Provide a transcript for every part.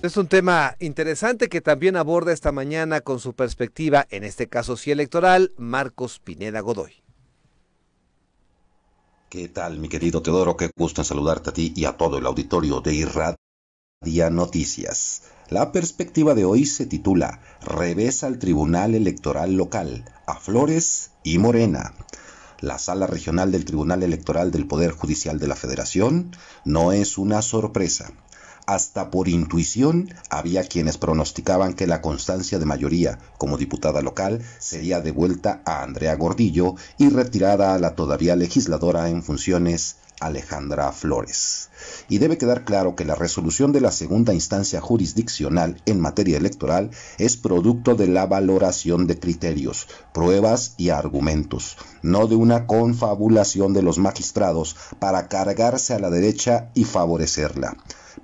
Es un tema interesante que también aborda esta mañana con su perspectiva, en este caso sí electoral, Marcos Pineda Godoy. ¿Qué tal, mi querido Teodoro? Qué gusto en saludarte a ti y a todo el auditorio de Irradia Noticias. La perspectiva de hoy se titula Revés al Tribunal Electoral Local, a Flores y Morena la sala regional del Tribunal Electoral del Poder Judicial de la Federación, no es una sorpresa. Hasta por intuición había quienes pronosticaban que la constancia de mayoría como diputada local sería devuelta a Andrea Gordillo y retirada a la todavía legisladora en funciones Alejandra Flores. Y debe quedar claro que la resolución de la segunda instancia jurisdiccional en materia electoral es producto de la valoración de criterios, pruebas y argumentos, no de una confabulación de los magistrados para cargarse a la derecha y favorecerla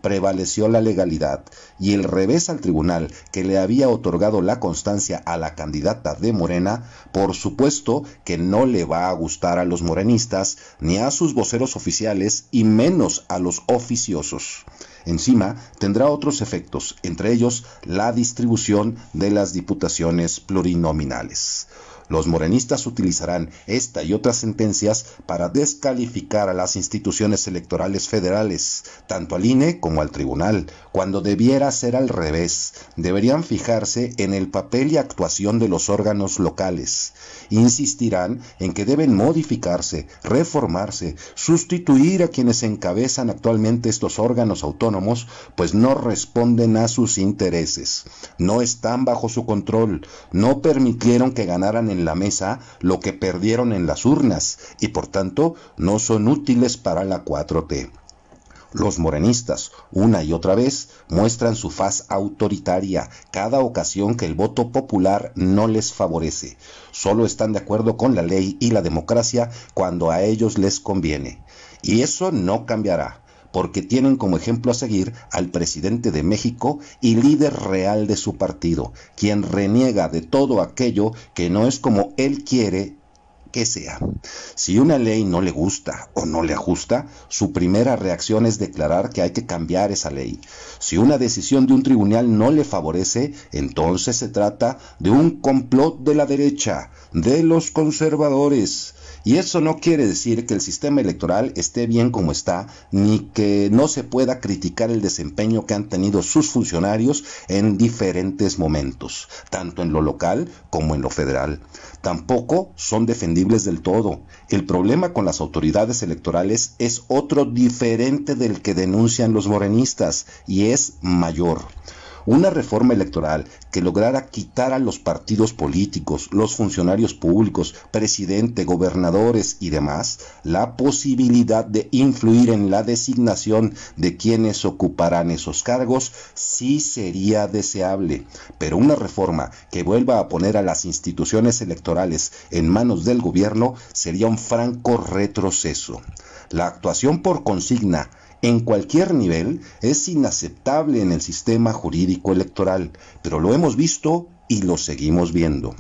prevaleció la legalidad y el revés al tribunal que le había otorgado la constancia a la candidata de Morena, por supuesto que no le va a gustar a los morenistas, ni a sus voceros oficiales y menos a los oficiosos. Encima tendrá otros efectos, entre ellos la distribución de las diputaciones plurinominales. Los morenistas utilizarán esta y otras sentencias para descalificar a las instituciones electorales federales, tanto al INE como al tribunal, cuando debiera ser al revés. Deberían fijarse en el papel y actuación de los órganos locales. Insistirán en que deben modificarse, reformarse, sustituir a quienes encabezan actualmente estos órganos autónomos, pues no responden a sus intereses. No están bajo su control, no permitieron que ganaran en la mesa lo que perdieron en las urnas y por tanto no son útiles para la 4T. Los morenistas, una y otra vez, muestran su faz autoritaria cada ocasión que el voto popular no les favorece. Solo están de acuerdo con la ley y la democracia cuando a ellos les conviene. Y eso no cambiará porque tienen como ejemplo a seguir al presidente de México y líder real de su partido, quien reniega de todo aquello que no es como él quiere que sea. Si una ley no le gusta o no le ajusta, su primera reacción es declarar que hay que cambiar esa ley. Si una decisión de un tribunal no le favorece, entonces se trata de un complot de la derecha, de los conservadores. Y eso no quiere decir que el sistema electoral esté bien como está, ni que no se pueda criticar el desempeño que han tenido sus funcionarios en diferentes momentos, tanto en lo local como en lo federal. Tampoco son defendidos del todo. El problema con las autoridades electorales es otro diferente del que denuncian los morenistas y es mayor. Una reforma electoral que lograra quitar a los partidos políticos, los funcionarios públicos, presidente, gobernadores y demás, la posibilidad de influir en la designación de quienes ocuparán esos cargos sí sería deseable. Pero una reforma que vuelva a poner a las instituciones electorales en manos del gobierno sería un franco retroceso. La actuación por consigna en cualquier nivel es inaceptable en el sistema jurídico electoral, pero lo hemos visto y lo seguimos viendo.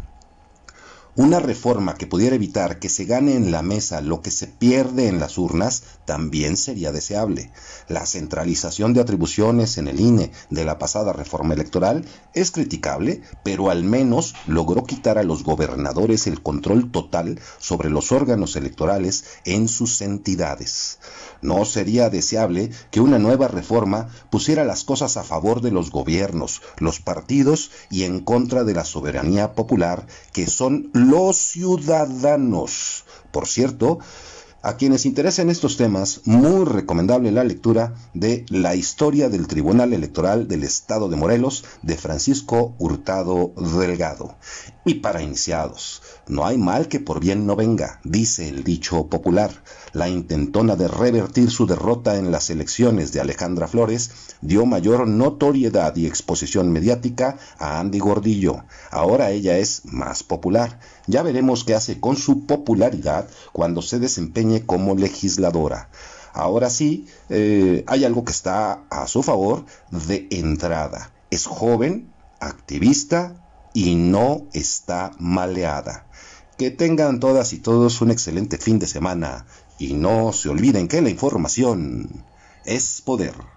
Una reforma que pudiera evitar que se gane en la mesa lo que se pierde en las urnas también sería deseable. La centralización de atribuciones en el INE de la pasada reforma electoral es criticable, pero al menos logró quitar a los gobernadores el control total sobre los órganos electorales en sus entidades. No sería deseable que una nueva reforma pusiera las cosas a favor de los gobiernos, los partidos y en contra de la soberanía popular, que son los los ciudadanos. Por cierto, a quienes interesen estos temas, muy recomendable la lectura de La historia del Tribunal Electoral del Estado de Morelos de Francisco Hurtado Delgado. Y para iniciados, no hay mal que por bien no venga, dice el dicho popular. La intentona de revertir su derrota en las elecciones de Alejandra Flores dio mayor notoriedad y exposición mediática a Andy Gordillo. Ahora ella es más popular. Ya veremos qué hace con su popularidad cuando se desempeña como legisladora. Ahora sí, eh, hay algo que está a su favor de entrada. Es joven, activista y no está maleada. Que tengan todas y todos un excelente fin de semana y no se olviden que la información es poder.